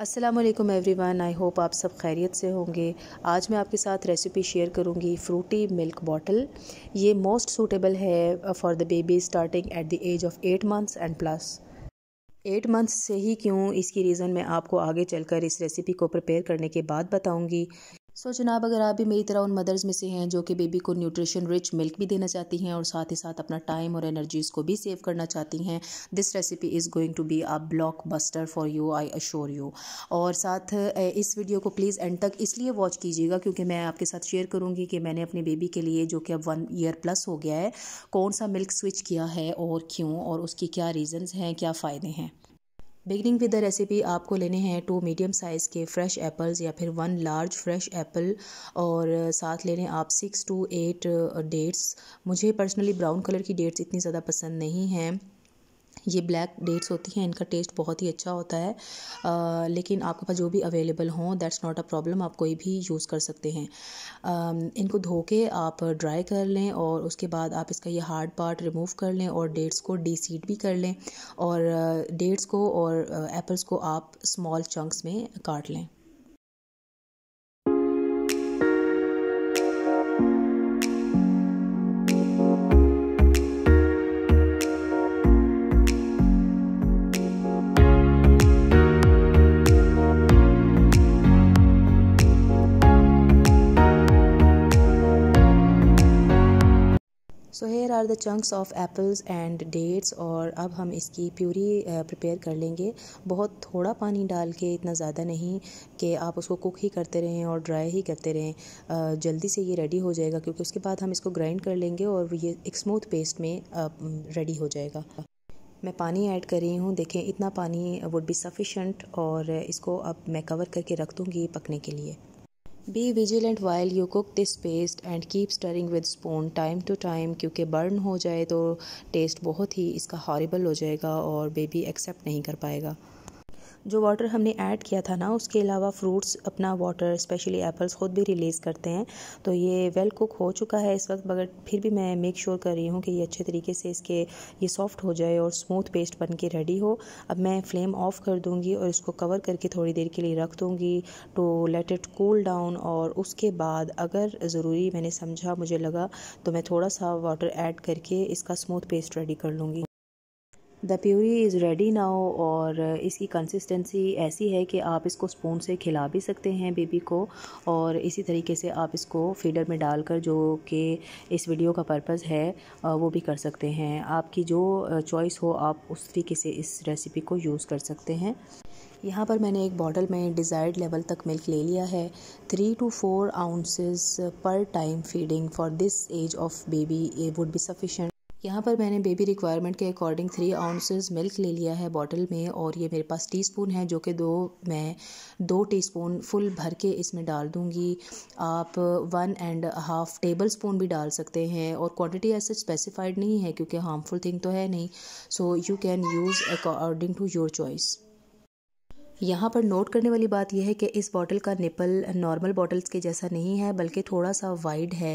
Aslam everyone I hope आप सब खैरियत से होंगे आज मैं आपके साथ रेसिपी शेयर करूंगी फ्रूटी मिल्क बॉटल ये मोस्ट सूटेबल है for the baby starting at the age of eight months and plus eight months से ही क्यों इसकी रीज़न मैं आपको आगे चलकर इस रेसिपी को प्रिपेयर करने के बाद बताऊंगी सो जनाब अगर आप भी मेरी तरह उन मदर्स में से हैं जो कि बेबी को न्यूट्रिशन रिच मिल्क भी देना चाहती हैं और साथ ही साथ अपना टाइम और एनर्जीज़ को भी सेव करना चाहती हैं this recipe is going to be a blockbuster for you I assure you और साथ इस वीडियो को प्लीज़ एंड तक इसलिए वॉच कीजिएगा क्योंकि मैं आपके साथ शेयर करूँगी कि मैंने अपने बेबी के लिए जो कि अब वन ईयर प्लस हो गया है कौन सा मिल्क स्विच किया है और क्यों और उसकी क्या रीज़न्स हैं क्या फ़ायदे हैं बिगनिंग विद द रेसिपी आपको लेने हैं टू मीडियम साइज़ के फ्रेश एप्पल्स या फिर वन लार्ज फ्रेश एप्पल और साथ लेने आप सिक्स टू एट डेट्स मुझे पर्सनली ब्राउन कलर की डेट्स इतनी ज़्यादा पसंद नहीं हैं ये ब्लैक डेट्स होती हैं इनका टेस्ट बहुत ही अच्छा होता है आ, लेकिन आपके पास जो भी अवेलेबल हों दैट्स नॉट अ प्रॉब्लम आप कोई भी यूज़ कर सकते हैं आ, इनको धो के आप ड्राई कर लें और उसके बाद आप इसका ये हार्ड पार्ट रिमूव कर लें और डेट्स को डीसीड भी कर लें और डेट्स को और एप्पल्स को आप स्मॉल चंक्स में काट लें are the chunks of apples and dates और अब हम इसकी प्यूरी प्रिपेयर कर लेंगे बहुत थोड़ा पानी डाल के इतना ज़्यादा नहीं कि आप उसको कुक ही करते रहें और ड्राई ही करते रहें जल्दी से ये रेडी हो जाएगा क्योंकि उसके बाद हम इसको ग्राइंड कर लेंगे और ये एक स्मूथ पेस्ट में रेडी हो जाएगा मैं पानी ऐड कर रही हूँ देखें इतना पानी वुड बी सफिशेंट और इसको अब मैं कवर करके रख दूँगी पकने के लिए be vigilant while you cook this paste and keep stirring with spoon time to time क्योंकि बर्न हो जाए तो टेस्ट बहुत ही इसका हॉरेबल हो जाएगा और बेबी एक्सेप्ट नहीं कर पाएगा जो वाटर हमने ऐड किया था ना उसके अलावा फ्रूट्स अपना वाटर स्पेशली एप्पल्स ख़ुद भी रिलीज़ करते हैं तो ये वेल कुक हो चुका है इस वक्त मगर फिर भी मैं मेक श्योर sure कर रही हूँ कि ये अच्छे तरीके से इसके ये सॉफ्ट हो जाए और स्मूथ पेस्ट बन के रेडी हो अब मैं फ्लेम ऑफ़ कर दूँगी और इसको कवर करके थोड़ी देर के लिए रख दूँगी to let it cool down और उसके बाद अगर ज़रूरी मैंने समझा मुझे लगा तो मैं थोड़ा सा वाटर ऐड करके इसका स्मूथ पेस्ट रेडी कर लूँगी the puree is ready now और इसकी कंसिस्टेंसी ऐसी है कि आप इसको स्पून से खिला भी सकते हैं बेबी को और इसी तरीके से आप इसको फीडर में डालकर जो कि इस वीडियो का पर्पस है वो भी कर सकते हैं आपकी जो चॉइस हो आप उस तरीके से इस रेसिपी को यूज़ कर सकते हैं यहाँ पर मैंने एक बॉटल में डिज़ायर्ड लेवल तक मिल्क ले लिया है three to four ounces per time feeding for this age of baby would be sufficient यहाँ पर मैंने बेबी रिक्वायरमेंट के अकॉर्डिंग थ्री आउंसेस मिल्क ले लिया है बॉटल में और ये मेरे पास टीस्पून है जो कि दो मैं दो टीस्पून फुल भर के इसमें डाल दूँगी आप one and half tablespoon भी डाल सकते हैं और क्वांटिटी ऐसे स्पेसिफाइड नहीं है क्योंकि हार्मफुल थिंग तो है नहीं so you can use according to your choice यहाँ पर नोट करने वाली बात यह है कि इस बॉटल का निपल नॉर्मल बॉटल्स के जैसा नहीं है बल्कि थोड़ा सा वाइड है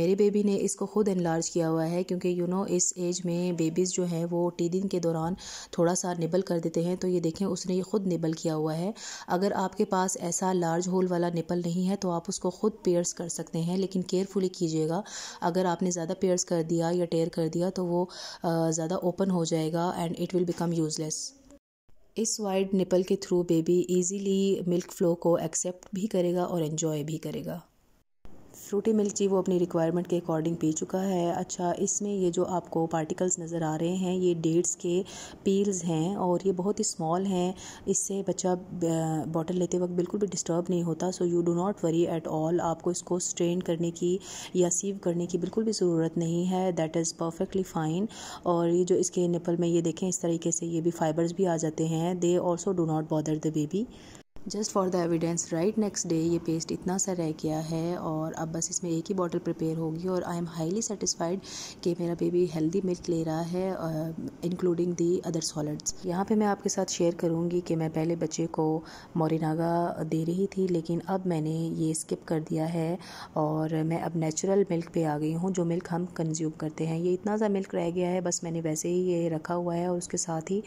मेरे बेबी ने इसको खुद इनलार्ज किया हुआ है क्योंकि यू you नो know, इस एज में बेबीज़ जो हैं वो दिन के दौरान थोड़ा सा निबल कर देते हैं तो ये देखें उसने ये खुद निबल किया हुआ है अगर आपके पास ऐसा लार्ज होल वाला निपल नहीं है तो आप उसको खुद पेयर्स कर सकते हैं लेकिन केयरफुली कीजिएगा अगर आपने ज़्यादा पेयर्स कर दिया या टेयर कर दिया तो वो ज़्यादा ओपन हो जाएगा and it will become useless इस वाइड निपल के through baby easily milk flow को एक्सेप्ट भी करेगा और इन्जॉय भी करेगा फ्रूटी मिल्क जी वो अपनी रिक्वायरमेंट के अकॉर्डिंग पी चुका है अच्छा इसमें ये जो आपको पार्टिकल्स नज़र आ रहे हैं ये डेट्स के पील्स हैं और ये बहुत ही स्मॉल हैं इससे बच्चा बॉटल लेते वक्त बिल्कुल भी डिस्टर्ब नहीं होता so you do not worry at all आपको इसको स्ट्रेन करने की या सीव करने की बिल्कुल भी ज़रूरत नहीं है दैट इज़ परफेक्टली फ़ाइन और ये जो इसके निपल में ये देखें इस तरीके से ये भी फाइबर्स भी आ जाते हैं they also do not bother the baby just for the evidence right next day ये पेस्ट इतना सा रह गया है और अब बस इसमें एक ही बॉटल प्रिपेयर होगी और आई एम हाईली सेटिस्फाइड कि मेरा बेबी हेल्दी मिल्क ले रहा है इंक्लूडिंग दी अदर सॉलिड्स यहाँ पे मैं आपके साथ शेयर करूँगी कि मैं पहले बच्चे को मोरिनागा दे रही थी लेकिन अब मैंने ये स्किप कर दिया है और मैं अब नेचुरल मिल्क पे आ गई हूँ जो मिल्क हम कंज्यूम करते हैं ये इतना सा मिल्क रह गया है बस मैंने वैसे ही ये रखा हुआ है और उसके साथ ही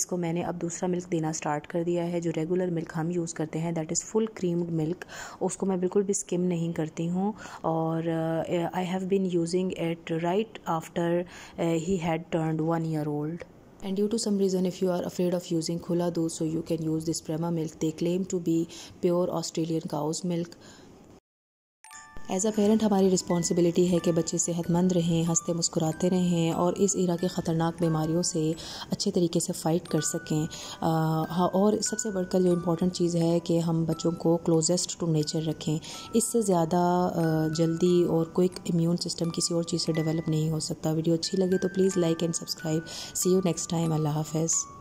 इसको मैंने अब दूसरा मिल्क देना स्टार्ट कर दिया है जो रेगुलर मिल्क हम यूज़ यूज़ करते हैं that is full creamed milk उसको मैं बिल्कुल भी स्किम नहीं करती हूँ और I have been using it right after he had turned one year old and due to some reason if you are afraid of using khula doodh so you can use this prema milk they claim to be pure australian cow's milk as a parent हमारी responsibility है कि बच्चे सेहतमंद रहें हंसते मुस्कुराते रहें और इस इरा के ख़तरनाक बीमारियों से अच्छे तरीके से फ़ाइट कर सकें हाँ और सबसे बढ़कर जो इम्पोर्टेंट चीज़ है कि हम बच्चों को क्लोजेस्ट टू नेचर रखें इससे ज़्यादा जल्दी और क्विक इम्यून सिस्टम किसी और चीज़ से डेवलप नहीं हो सकता वीडियो अच्छी लगे तो please like and subscribe see you next time अल्लाह हाफ